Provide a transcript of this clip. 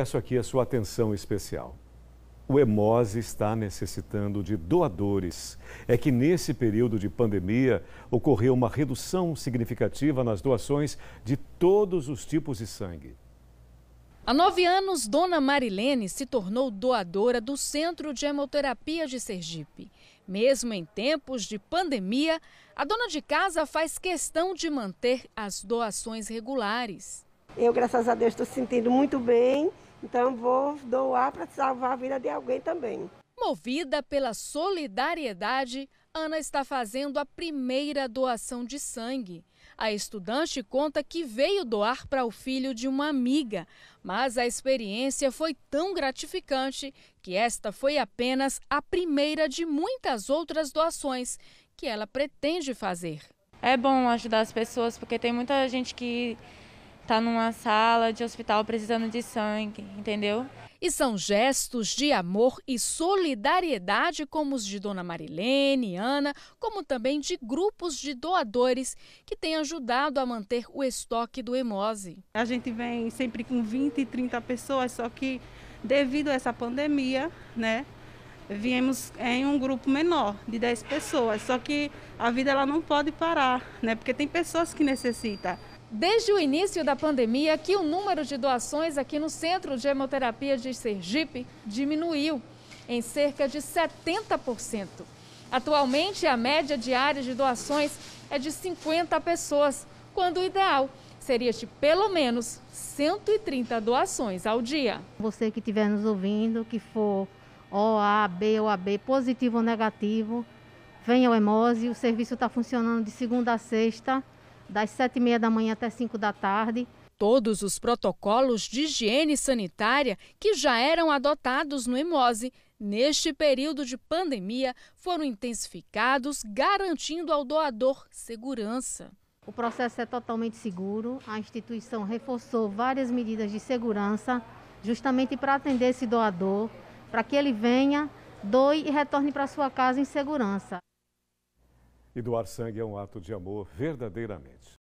Peço aqui a sua atenção especial. O Hemose está necessitando de doadores. É que nesse período de pandemia ocorreu uma redução significativa nas doações de todos os tipos de sangue. Há nove anos, Dona Marilene se tornou doadora do Centro de Hemoterapia de Sergipe. Mesmo em tempos de pandemia, a dona de casa faz questão de manter as doações regulares. Eu, graças a Deus, estou sentindo muito bem então vou doar para salvar a vida de alguém também. Movida pela solidariedade, Ana está fazendo a primeira doação de sangue. A estudante conta que veio doar para o filho de uma amiga, mas a experiência foi tão gratificante que esta foi apenas a primeira de muitas outras doações que ela pretende fazer. É bom ajudar as pessoas porque tem muita gente que tá numa sala de hospital precisando de sangue, entendeu? E são gestos de amor e solidariedade como os de Dona Marilene, Ana, como também de grupos de doadores que têm ajudado a manter o estoque do Hemose. A gente vem sempre com 20 e 30 pessoas, só que devido a essa pandemia, né, viemos em um grupo menor, de 10 pessoas. Só que a vida ela não pode parar, né? Porque tem pessoas que necessitam. Desde o início da pandemia, que o número de doações aqui no Centro de Hemoterapia de Sergipe diminuiu em cerca de 70%. Atualmente, a média diária de doações é de 50 pessoas, quando o ideal seria de pelo menos 130 doações ao dia. Você que estiver nos ouvindo, que for OA, B ou AB, positivo ou negativo, venha ao Hemose, o serviço está funcionando de segunda a sexta, das sete e meia da manhã até cinco da tarde. Todos os protocolos de higiene sanitária que já eram adotados no Hemose neste período de pandemia foram intensificados, garantindo ao doador segurança. O processo é totalmente seguro. A instituição reforçou várias medidas de segurança, justamente para atender esse doador, para que ele venha, doe e retorne para sua casa em segurança. E doar sangue é um ato de amor verdadeiramente.